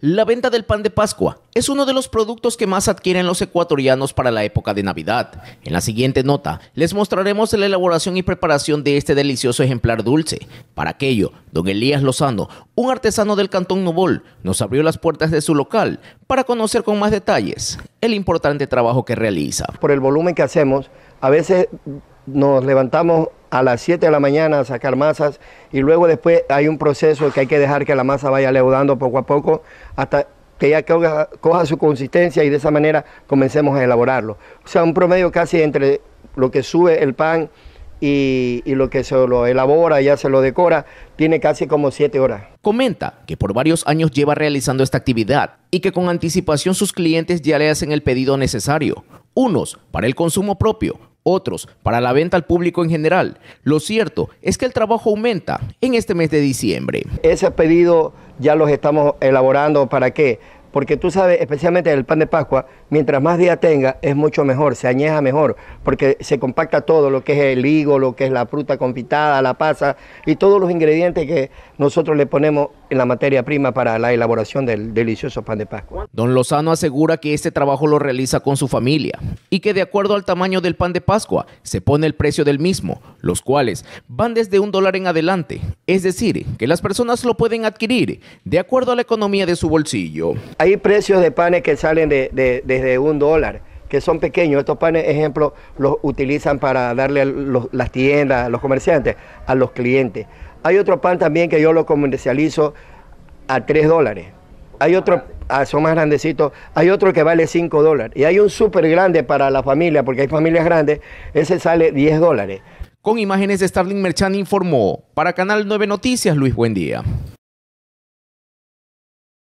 La venta del pan de Pascua es uno de los productos que más adquieren los ecuatorianos para la época de Navidad. En la siguiente nota les mostraremos la elaboración y preparación de este delicioso ejemplar dulce. Para aquello, don Elías Lozano, un artesano del Cantón Nobol, nos abrió las puertas de su local para conocer con más detalles el importante trabajo que realiza. Por el volumen que hacemos, a veces nos levantamos a las 7 de la mañana a sacar masas y luego después hay un proceso que hay que dejar que la masa vaya leudando poco a poco hasta que ya coja, su consistencia y de esa manera comencemos a elaborarlo. O sea, un promedio casi entre lo que sube el pan y, lo que se lo elabora, y ya se lo decora, tiene casi como 7 horas. Comenta que por varios años lleva realizando esta actividad y que con anticipación sus clientes ya le hacen el pedido necesario, unos para el consumo propio, otros para la venta al público en general. Lo cierto es que el trabajo aumenta en este mes de diciembre. Ese pedido ya los estamos elaborando para que porque tú sabes, especialmente el pan de Pascua, mientras más día tenga, es mucho mejor, se añeja mejor, porque se compacta todo, lo que es el higo, lo que es la fruta confitada, la pasa y todos los ingredientes que nosotros le ponemos en la materia prima para la elaboración del delicioso pan de Pascua. Don Lozano asegura que este trabajo lo realiza con su familia y que de acuerdo al tamaño del pan de Pascua se pone el precio del mismo, los cuales van desde un dólar en adelante, es decir, que las personas lo pueden adquirir de acuerdo a la economía de su bolsillo hay precios de panes que salen de, desde un dólar, que son pequeños. Estos panes, ejemplo, los utilizan para darle a las tiendas, a los comerciantes, a los clientes. Hay otro pan también que yo lo comercializo a tres dólares. Hay otro, ah, son más grandecitos, hay otro que vale cinco dólares. Y hay un súper grande para la familia, porque hay familias grandes, ese sale 10 dólares. Con imágenes de Starling Merchant informó para Canal 9 Noticias, Luis Buen día.